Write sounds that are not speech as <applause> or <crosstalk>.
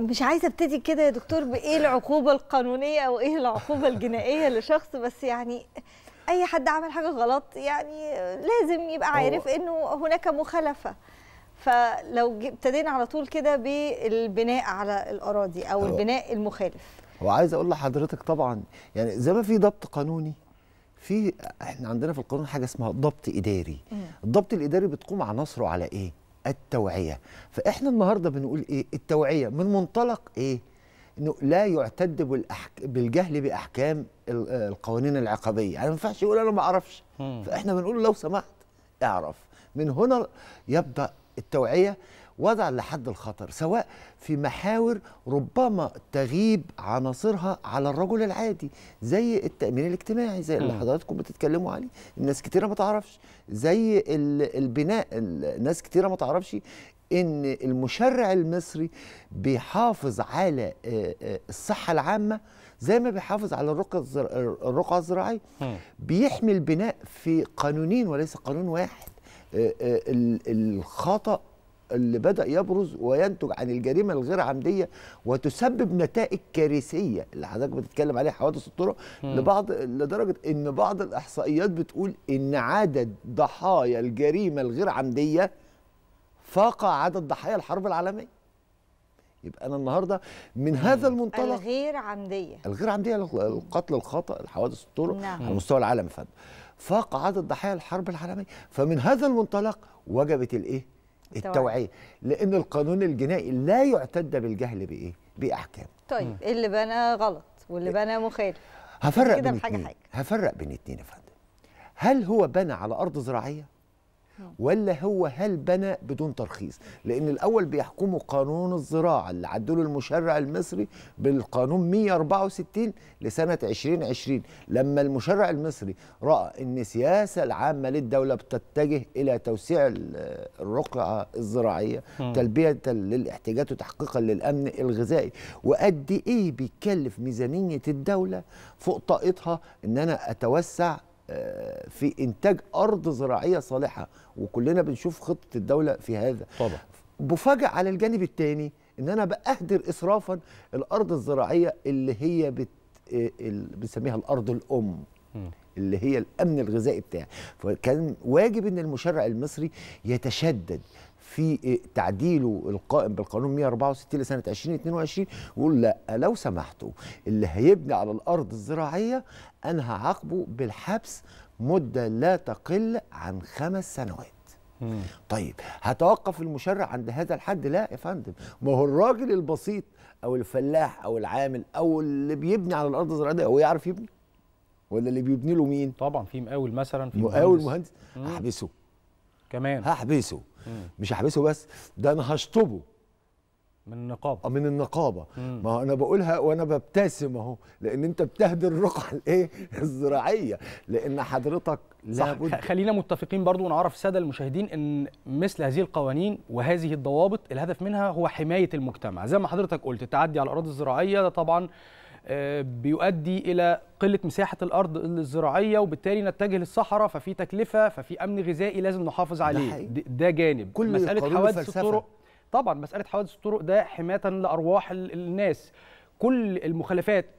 مش عايزه ابتدي كده يا دكتور بايه العقوبه القانونيه او ايه العقوبه الجنائيه لشخص بس يعني اي حد عمل حاجه غلط يعني لازم يبقى عارف انه هناك مخالفه فلو ابتدينا على طول كده بالبناء على الاراضي او البناء المخالف هو عايز اقول لحضرتك طبعا يعني زي ما في ضبط قانوني في احنا عندنا في القانون حاجه اسمها ضبط اداري الضبط الاداري بتقوم عناصره على ايه التوعية فإحنا النهاردة بنقول إيه التوعية من منطلق إيه انه لا يعتد بالأحك... بالجهل باحكام القوانين العقابيه، يعني ما ينفعش يقول انا ما اعرفش، فاحنا بنقول لو سمحت اعرف، من هنا يبدا التوعيه وضع لحد الخطر سواء في محاور ربما تغيب عناصرها على الرجل العادي زي التامين الاجتماعي زي اللي حضراتكم بتتكلموا عليه الناس كتيره ما تعرفش زي البناء الناس كتيره ما تعرفش ان المشرع المصري بيحافظ على آه، آه، الصحه العامه زي ما بيحافظ على الرقعه الزراعيه بيحمي البناء في قانونين وليس قانون واحد آه، الخطأ اللي بدأ يبرز وينتج عن الجريمة الغير عمدية وتسبب نتائج كارثية اللي حضرتك بتتكلم عليها حوادث الطرق لبعض لدرجة إن بعض الإحصائيات بتقول إن عدد ضحايا الجريمة الغير عمدية فاق عدد ضحايا الحرب العالمية يبقى انا النهارده من هذا المنطلق الغير عمديه الغير عمديه القتل الخطا الحوادث الطرق نعم. على مستوى العالم فاق عدد ضحايا الحرب العالميه فمن هذا المنطلق وجبت الايه التوعية لأن القانون الجنائي لا يعتد بالجهل بإيه؟ بأحكام طيب اللي بنى غلط واللي إيه. بنى مخالف هفرق بين حاجة حاجة. هفرق بين اتنين يا فندم هل هو بنى على أرض زراعية؟ ولا هو هل بنى بدون ترخيص لان الاول بيحكمه قانون الزراعه اللي عدله المشرع المصري بالقانون 164 لسنه 2020 لما المشرع المصري راى ان السياسه العامه للدوله بتتجه الى توسيع الرقعه الزراعيه تلبيه للاحتياجات وتحقيقا للامن الغذائي وقد ايه بيكلف ميزانيه الدوله فوق طاقتها ان انا اتوسع آه، في انتاج ارض زراعيه صالحه وكلنا بنشوف خطه الدوله في هذا طبعا بفاجئ على الجانب الثاني ان انا بأهدر اسرافا الارض الزراعيه اللي هي بت... آه، بنسميها الارض الام م. اللي هي الامن الغذائي بتاعه فكان واجب ان المشرع المصري يتشدد في تعديله القائم بالقانون 164 لسنه 2022 ويقول لا لو سمحتوا اللي هيبني على الارض الزراعيه انا هعاقبه بالحبس مده لا تقل عن خمس سنوات طيب هتوقف المشرع عند هذا الحد لا يا فندم ما هو الراجل البسيط او الفلاح او العامل او اللي بيبني على الارض الزراعيه هو يعرف يبني ولا اللي بيبني له مين طبعا في مقاول مثلا في مقاول مهندس هحبسه كمان هحبسه مش هحبسه بس ده انا هشطبه من النقابه آه، من النقابه مم. ما انا بقولها وانا ببتسم اهو لان انت بتهدي الرقعه <laughs> الايه الزراعيه لان حضرتك لابد خلينا متفقين برضو ونعرف الساده المشاهدين ان مثل هذه القوانين وهذه الضوابط الهدف منها هو حمايه المجتمع زي ما حضرتك قلت التعدي على الاراضي الزراعيه ده طبعا آه، بيؤدي الى قله مساحه الارض الزراعيه وبالتالي نتجه للصحراء ففي تكلفه ففي امن غذائي لازم نحافظ عليه ده, ده جانب كل مساله حوادث الطرق طبعا مساله حوادث الطرق ده حمايه لارواح الناس كل المخالفات